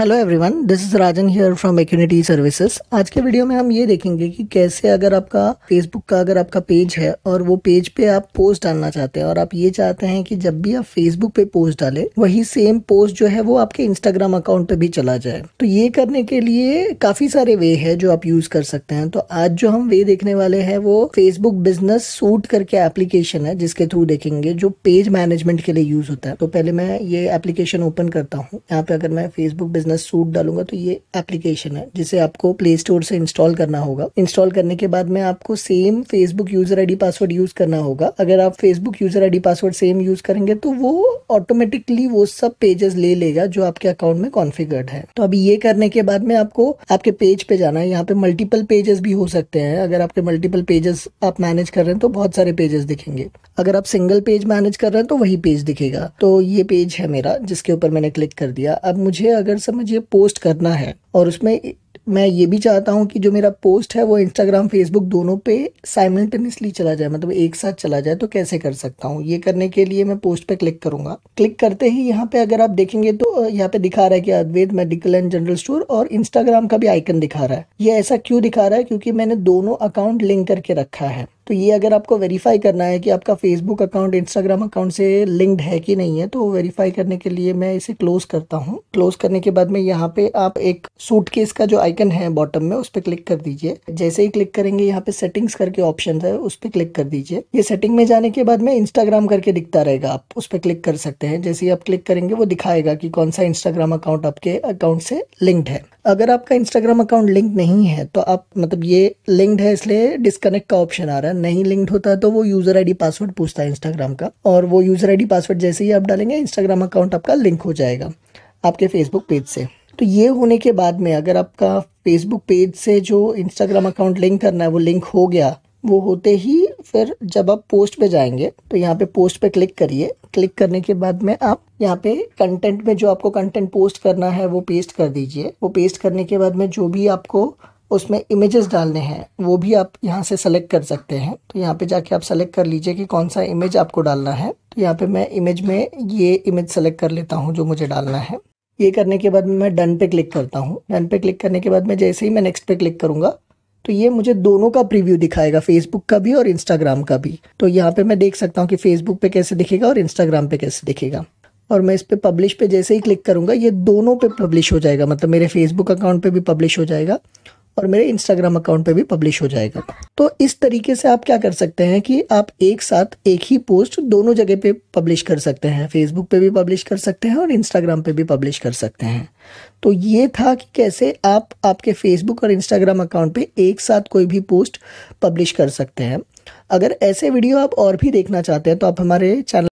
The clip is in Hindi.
hello everyone this is Rajan here from Acunity services आज के वीडियो में हम ये देखेंगे कि कैसे अगर आपका फेसबुक का अगर आपका पेज है और वो पेज पे आप पोस्ट डालना चाहते हैं और आप ये चाहते हैं कि जब भी आप फेसबुक पे पोस्ट डालें वही सेम पोस्ट जो है वो आपके इंस्टाग्राम अकाउंट पे भी चला जाए तो ये करने के लिए काफी सारे वे है जो आप यूज कर सकते हैं तो आज जो हम वे देखने वाले है वो फेसबुक बिजनेस सूट करके एप्लीकेशन है जिसके थ्रू देखेंगे जो पेज मैनेजमेंट के लिए यूज होता है तो पहले मैं ये एप्लीकेशन ओपन करता हूँ यहाँ पे अगर मैं फेसबुक बिजनेस बिजनेस सूट डालूंगा तो ये एप्लीकेशन है जिसे आपको प्ले स्टोर से इंस्टॉल करना होगा इंस्टॉल करने के बाद में आपको same Facebook user ID password use करना होगा अगर आप Facebook user ID password same use करेंगे तो वो ऑटोमेटिकली वो सब पेजेस ले लेगा जो आपके अकाउंट में कॉन्फिगर्ड है तो अभी ये करने के बाद में आपको आपके पेज पे जाना है यहाँ पे मल्टीपल पेजेस भी हो सकते हैं अगर आपके मल्टीपल पेजेस आप मैनेज कर रहे हैं तो बहुत सारे पेजेस दिखेंगे अगर आप सिंगल पेज मैनेज कर रहे हैं तो वही पेज दिखेगा तो ये पेज है मेरा जिसके ऊपर मैंने क्लिक कर दिया अब मुझे अगर सब मुझे पोस्ट करना है और उसमें मैं ये भी चाहता हूँ कि जो मेरा पोस्ट है वो इंस्टाग्राम फेसबुक दोनों पे साइमल्टेनियसली चला जाए मतलब एक साथ चला जाए तो कैसे कर सकता हूँ ये करने के लिए मैं पोस्ट पे क्लिक करूंगा क्लिक करते ही यहाँ पे अगर आप देखेंगे तो यहाँ पे दिखा रहा है कि Advait medical and general store और इंस्टाग्राम का भी आइकन दिखा रहा है ये ऐसा क्यों दिखा रहा है क्योंकि मैंने दोनों अकाउंट लिंक करके रखा है तो ये अगर आपको वेरीफाई करना है कि आपका फेसबुक अकाउंट इंस्टाग्राम अकाउंट से लिंक्ड है कि नहीं है तो वेरीफाई करने के लिए मैं इसे क्लोज करता हूँ क्लोज करने के बाद में यहाँ पे आप एक सूट केस का जो आइकन है बॉटम में उस पर क्लिक कर दीजिए जैसे ही क्लिक करेंगे यहाँ पे सेटिंग्स करके ऑप्शन है उस पर क्लिक कर दीजिए ये सेटिंग में जाने के बाद में इंस्टाग्राम करके दिखता रहेगा आप उस पर क्लिक कर सकते हैं जैसे ही आप क्लिक करेंगे वो दिखाएगा कि कौन सा इंस्टाग्राम अकाउंट आपके अकाउंट से लिंक्ड है अगर आपका इंस्टाग्राम अकाउंट लिंक नहीं है तो आप मतलब ये लिंक्ड है इसलिए डिस्कनेक्ट का ऑप्शन आ रहा है नहीं लिंक्ड होता है तो वो यूज़र आईडी पासवर्ड पूछता है इंस्टाग्राम का और वो यूज़र आईडी पासवर्ड जैसे ही आप डालेंगे इंस्टाग्राम अकाउंट आपका लिंक हो जाएगा आपके फेसबुक पेज से तो ये होने के बाद में अगर आपका फेसबुक पेज से जो इंस्टाग्राम अकाउंट लिंक करना है वो लिंक हो गया वो होते ही फिर जब आप पोस्ट पे जाएंगे तो यहाँ पे पोस्ट पे क्लिक करिए क्लिक करने के बाद में आप यहाँ पे कंटेंट में जो आपको कंटेंट पोस्ट करना है वो पेस्ट कर दीजिए वो पेस्ट करने के बाद में जो भी आपको उसमें इमेजेस डालने हैं वो भी आप यहाँ से सेलेक्ट कर सकते हैं तो यहाँ पे जाके आप सेलेक्ट कर लीजिए कि कौन सा इमेज आपको डालना है तो यहाँ पे मैं इमेज में ये इमेज सेलेक्ट कर लेता हूँ जो मुझे डालना है ये करने के बाद मैं डन पे क्लिक करता हूँ डन पे क्लिक करने के बाद मैं जैसे ही मैं नेक्स्ट पे क्लिक करूंगा तो ये मुझे दोनों का प्रीव्यू दिखाएगा फेसबुक का भी और इंस्टाग्राम का भी तो यहाँ पे मैं देख सकता हूँ कि फेसबुक पे कैसे दिखेगा और इंस्टाग्राम पे कैसे दिखेगा और मैं इस पर पब्लिश पे जैसे ही क्लिक करूंगा ये दोनों पे पब्लिश हो जाएगा मतलब मेरे फेसबुक अकाउंट पे भी पब्लिश हो जाएगा और मेरे इंस्टाग्राम अकाउंट पे भी पब्लिश हो जाएगा तो इस तरीके से आप क्या कर सकते हैं कि आप एक साथ एक ही पोस्ट दोनों जगह पे पब्लिश कर सकते हैं फेसबुक पे भी पब्लिश कर सकते हैं और इंस्टाग्राम पे भी पब्लिश कर सकते हैं तो ये था कि कैसे आप आपके फेसबुक और इंस्टाग्राम अकाउंट पे एक साथ कोई भी पोस्ट पब्लिश कर सकते हैं अगर ऐसे वीडियो आप और भी देखना चाहते हैं तो आप हमारे चैनल